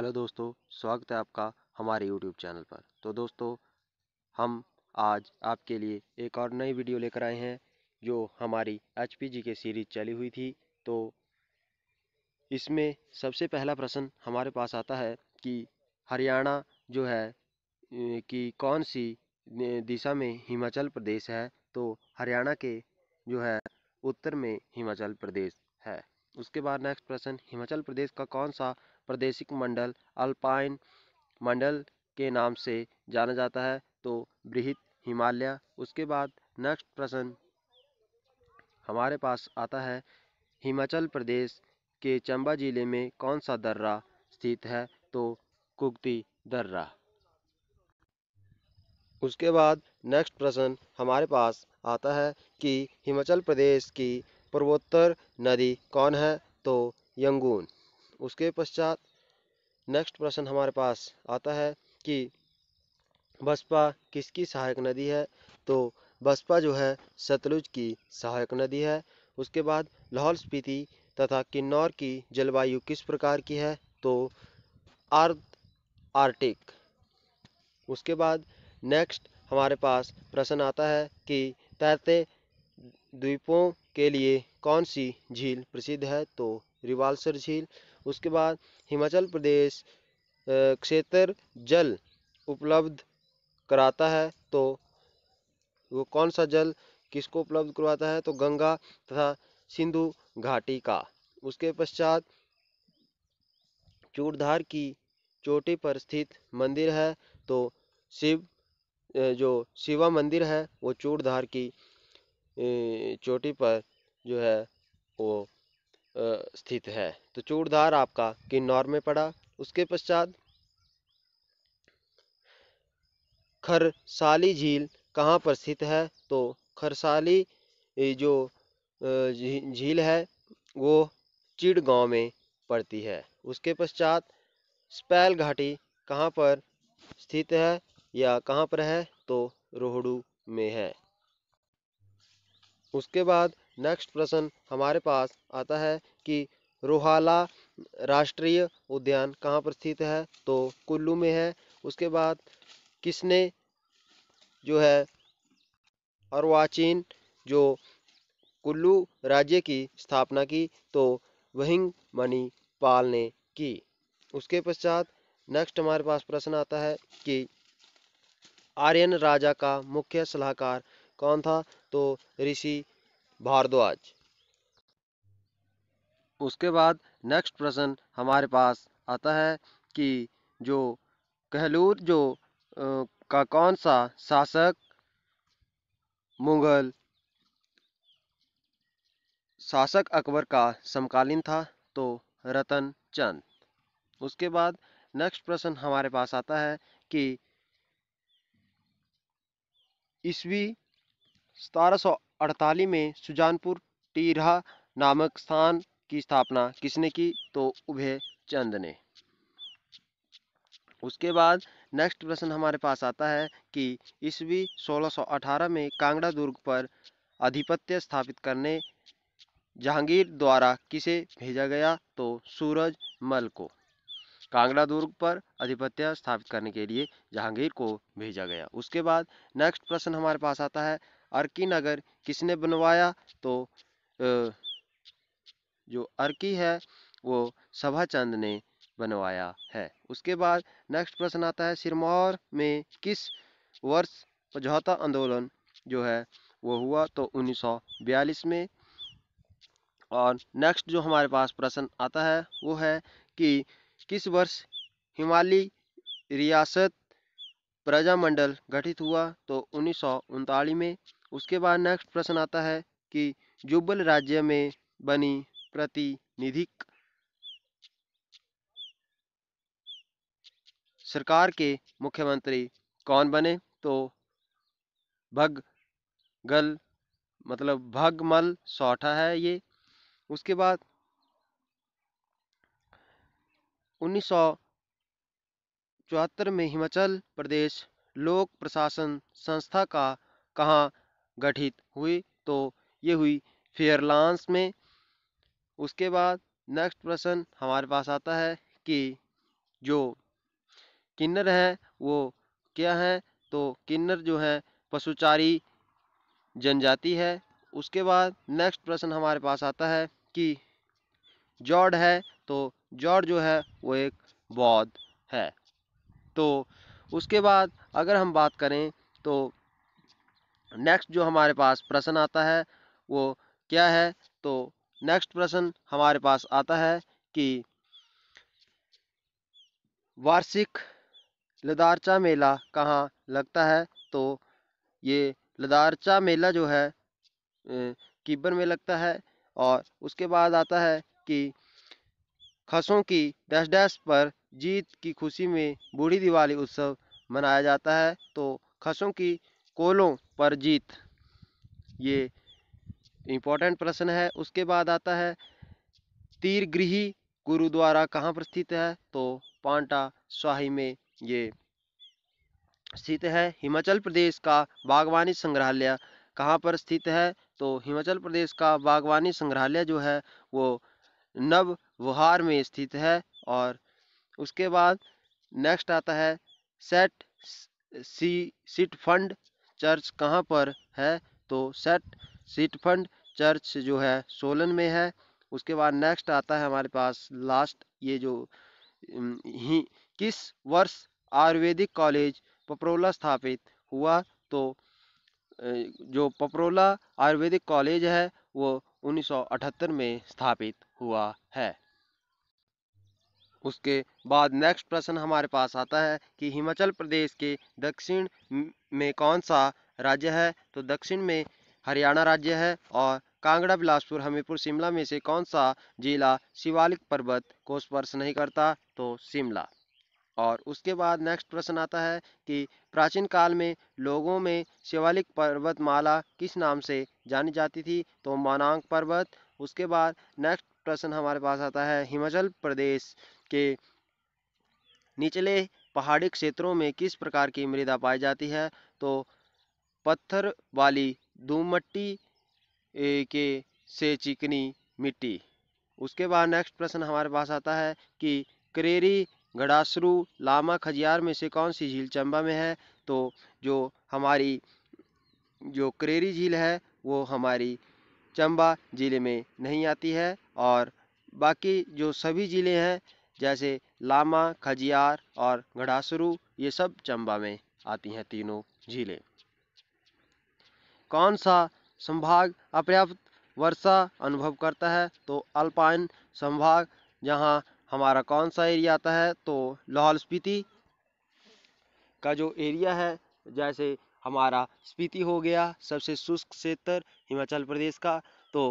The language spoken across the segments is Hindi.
हेलो दोस्तों स्वागत है आपका हमारे यूट्यूब चैनल पर तो दोस्तों हम आज आपके लिए एक और नई वीडियो लेकर आए हैं जो हमारी एच के सीरीज चली हुई थी तो इसमें सबसे पहला प्रश्न हमारे पास आता है कि हरियाणा जो है कि कौन सी दिशा में हिमाचल प्रदेश है तो हरियाणा के जो है उत्तर में हिमाचल प्रदेश है उसके बाद नेक्स्ट प्रश्न हिमाचल प्रदेश का कौन सा प्रादेशिक मंडल अल्पाइन मंडल के नाम से जाना जाता है तो बृहित हिमालय उसके बाद नेक्स्ट प्रश्न हमारे पास आता है हिमाचल प्रदेश के चंबा जिले में कौन सा दर्रा स्थित है तो कुगती दर्रा उसके बाद नेक्स्ट प्रश्न हमारे पास आता है कि हिमाचल प्रदेश की पूर्वोत्तर नदी कौन है तो यंगून उसके पश्चात नेक्स्ट प्रश्न हमारे पास आता है कि बसपा किसकी सहायक नदी है तो बसपा जो है सतलुज की सहायक नदी है उसके बाद लाहौल स्पीति तथा किन्नौर की जलवायु किस प्रकार की है तो आर्द आर्टिक उसके बाद नेक्स्ट हमारे पास प्रश्न आता है कि तैरते द्वीपों के लिए कौन सी झील प्रसिद्ध है तो रिवाल्सर झील उसके बाद हिमाचल प्रदेश क्षेत्र जल उपलब्ध कराता है तो वो कौन सा जल किसको उपलब्ध करवाता है तो गंगा तथा सिंधु घाटी का उसके पश्चात चूड़धार की चोटी पर स्थित मंदिर है तो शिव जो शिवा मंदिर है वो चूड़धार की चोटी पर जो है वो स्थित है तो चूड़धार आपका किन्नौर में पड़ा उसके पश्चात खरसाली झील कहाँ पर स्थित है तो खरसाली जो झील है वो चिड़ गांव में पड़ती है उसके पश्चात स्पैल घाटी कहाँ पर स्थित है या कहाँ पर है तो रोहड़ू में है उसके बाद नेक्स्ट प्रश्न हमारे पास आता है कि रोहाला राष्ट्रीय उद्यान कहाँ पर स्थित है तो कुल्लू में है उसके बाद किसने जो है अर्वाचीन जो कुल्लू राज्य की स्थापना की तो वहिंग मणि पाल ने की उसके पश्चात नेक्स्ट हमारे पास प्रश्न आता है कि आर्यन राजा का मुख्य सलाहकार कौन था तो ऋषि भारद्वाज उसके बाद नेक्स्ट प्रश्न हमारे पास आता है कि जो कहलूर जो आ, का कौन सा शासक मुगल शासक अकबर का समकालीन था तो रतन चंद उसके बाद नेक्स्ट प्रश्न हमारे पास आता है कि ईस्वी सतारह सौ 1848 में सुजानपुर टीरा नामक स्थान की स्थापना किसने की तो उभय चंद ने उसके बाद नेक्स्ट प्रश्न हमारे पास आता है कि ईस्वी 1618 में कांगड़ा दुर्ग पर आधिपत्य स्थापित करने जहांगीर द्वारा किसे भेजा गया तो सूरज मल को कांगड़ा दुर्ग पर आधिपत्य स्थापित करने के लिए जहांगीर को भेजा गया उसके बाद नेक्स्ट प्रश्न हमारे पास आता है अर्की नगर किसने बनवाया तो जो अर्की है वो सभा चंद ने बनवाया है उसके बाद नेक्स्ट प्रश्न आता है सिरमौर में किस वर्ष पझौता आंदोलन जो है वो हुआ तो 1942 में और नेक्स्ट जो हमारे पास प्रश्न आता है वो है कि किस वर्ष हिमालय रियासत प्रजामंडल गठित हुआ तो उन्नीस में उसके बाद नेक्स्ट प्रश्न आता है कि जुब्बल राज्य में बनी प्रतिनिधिक सरकार के मुख्यमंत्री कौन बने तो भग गल मतलब भगमल सौठा है ये उसके बाद 1974 में हिमाचल प्रदेश लोक प्रशासन संस्था का कहाँ गठित हुई तो ये हुई फेयरलांस में उसके बाद नेक्स्ट प्रश्न हमारे पास आता है कि जो किन्नर है वो क्या है तो किन्नर जो है पशुचारी जनजाति है उसके बाद नेक्स्ट प्रश्न हमारे पास आता है कि जॉर्ड है तो जॉर्ड जो है वो एक बौद्ध है तो उसके बाद अगर हम बात करें तो नेक्स्ट जो हमारे पास प्रश्न आता है वो क्या है तो नेक्स्ट प्रश्न हमारे पास आता है कि वार्षिक लदारचा मेला कहाँ लगता है तो ये लदारचा मेला जो है किबर में लगता है और उसके बाद आता है कि खसों की डैश डैश पर जीत की खुशी में बूढ़ी दिवाली उत्सव मनाया जाता है तो खसों की कोलों पर जीत ये इम्पोर्टेंट प्रश्न है उसके बाद आता है तीरगृही गुरुद्वारा कहाँ पर स्थित है तो पांटा शाही में ये स्थित है हिमाचल प्रदेश का बागवानी संग्रहालय कहाँ पर स्थित है तो हिमाचल प्रदेश का बागवानी संग्रहालय जो है वो नव नववहार में स्थित है और उसके बाद नेक्स्ट आता है सेट सी सिट फंड चर्च कहाँ पर है तो सेट सीटफंड चर्च जो है सोलन में है उसके बाद नेक्स्ट आता है हमारे पास लास्ट ये जो ही किस वर्ष आयुर्वेदिक कॉलेज पपरोला स्थापित हुआ तो जो पपरोला आयुर्वेदिक कॉलेज है वो 1978 में स्थापित हुआ है उसके बाद नेक्स्ट प्रश्न हमारे पास आता है कि हिमाचल प्रदेश के दक्षिण में कौन सा राज्य है तो दक्षिण में हरियाणा राज्य है और कांगड़ा बिलासपुर हमीरपुर शिमला में से कौन सा जिला शिवालिक पर्वत को स्पर्श नहीं करता तो शिमला और उसके बाद नेक्स्ट प्रश्न आता है कि प्राचीन काल में लोगों में शिवालिक पर्वतमाला किस नाम से जानी जाती थी तो मानांग पर्वत उसके बाद नेक्स्ट प्रश्न हमारे पास आता है हिमाचल प्रदेश के निचले पहाड़ी क्षेत्रों में किस प्रकार की मृदा पाई जाती है तो पत्थर वाली धूमट्टी के से चिकनी मिट्टी उसके बाद नेक्स्ट प्रश्न हमारे पास आता है कि करेरी गड़ासरू लामा खजियार में से कौन सी झील चंबा में है तो जो हमारी जो करेरी झील है वो हमारी चंबा ज़िले में नहीं आती है और बाकी जो सभी ज़िले हैं जैसे लामा खजियार और घड़ासरू ये सब चंबा में आती हैं तीनों झीलें कौन सा संभाग अपर्याप्त वर्षा अनुभव करता है तो अल्पाइन संभाग जहाँ हमारा कौन सा एरिया आता है तो लाहौल स्पीति का जो एरिया है जैसे हमारा स्पीति हो गया सबसे शुष्क क्षेत्र हिमाचल प्रदेश का तो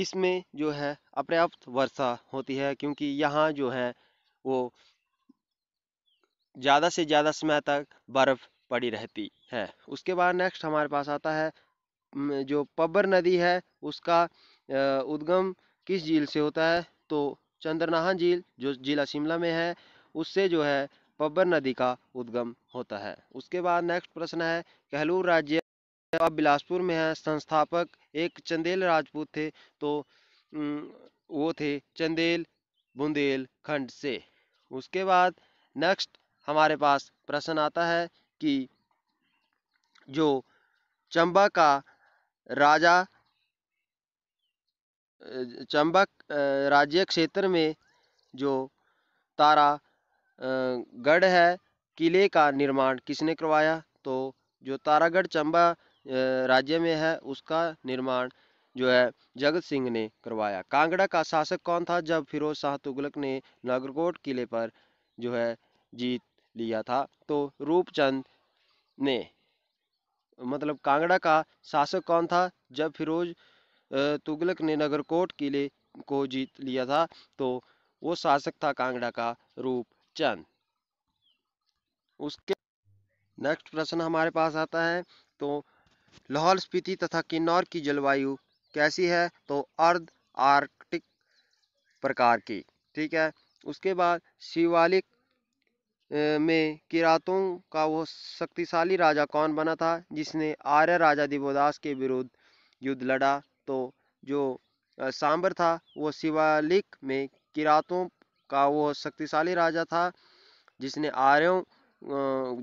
इसमें जो है अपर्याप्त वर्षा होती है क्योंकि यहाँ जो है वो ज़्यादा से ज़्यादा समय तक बर्फ़ पड़ी रहती है उसके बाद नेक्स्ट हमारे पास आता है जो पब्बर नदी है उसका उद्गम किस झील से होता है तो चंद्रनाहा झील जो जिला शिमला में है उससे जो है पब्बर नदी का उद्गम होता है उसके बाद नेक्स्ट प्रश्न है कहलूर राज्य अब बिलासपुर में है संस्थापक एक चंदेल राजपूत थे तो वो थे चंदेल खंड से उसके बाद नेक्स्ट हमारे पास प्रश्न आता है कि जो चंबा का राजा चंबक राज्य क्षेत्र में जो तारा गढ़ है किले का निर्माण किसने करवाया तो जो तारागढ़ चंबा राज्य में है उसका निर्माण जो है जगत सिंह ने करवाया कांगड़ा का शासक कौन था जब फिरोज शाह तुगलक ने नागरकोट किले पर जो है जीत लिया था तो रूपचंद ने मतलब कांगड़ा का शासक कौन था जब फिरोज तुगलक ने नगरकोट किले को जीत लिया था तो वो शासक था कांगड़ा का रूपचंद उसके नेक्स्ट प्रश्न हमारे पास आता है तो लाहौल स्पीति तथा किन्नौर की जलवायु कैसी है तो अर्ध आर्कटिक प्रकार की ठीक है उसके बाद शिवालिक में किरातों का वो शक्तिशाली राजा कौन बना था जिसने आर्य राजा दिवोदास के विरुद्ध युद्ध लड़ा तो जो सांबर था वो शिवालिक में किरातों का वो शक्तिशाली राजा था जिसने आर्यों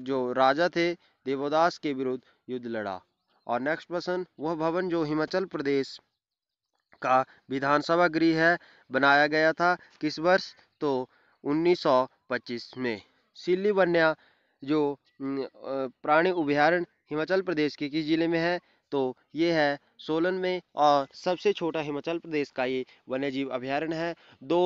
जो राजा थे देवोदास के विरुद्ध युद्ध लड़ा और नेक्स्ट प्रश्न वह भवन जो हिमाचल प्रदेश का विधानसभा गृह है बनाया गया था किस वर्ष तो 1925 में सिल्ली वन्य जो प्राणी अभ्यारण्य हिमाचल प्रदेश के किस जिले में है तो ये है सोलन में और सबसे छोटा हिमाचल प्रदेश का ये वन्यजीव अभ्यारण्य है दो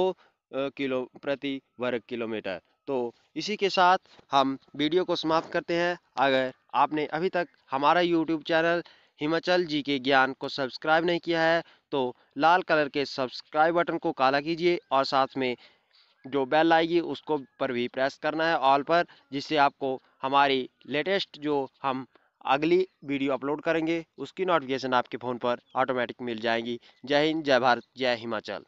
किलो प्रति वर्ग किलोमीटर तो इसी के साथ हम वीडियो को समाप्त करते हैं अगर आपने अभी तक हमारा यूट्यूब चैनल हिमाचल जी के ज्ञान को सब्सक्राइब नहीं किया है तो लाल कलर के सब्सक्राइब बटन को काला कीजिए और साथ में जो बेल आएगी उसको पर भी प्रेस करना है ऑल पर जिससे आपको हमारी लेटेस्ट जो हम अगली वीडियो अपलोड करेंगे उसकी नोटिफिकेशन आपके फ़ोन पर ऑटोमेटिक मिल जाएगी जय हिंद जय भारत जय हिमाचल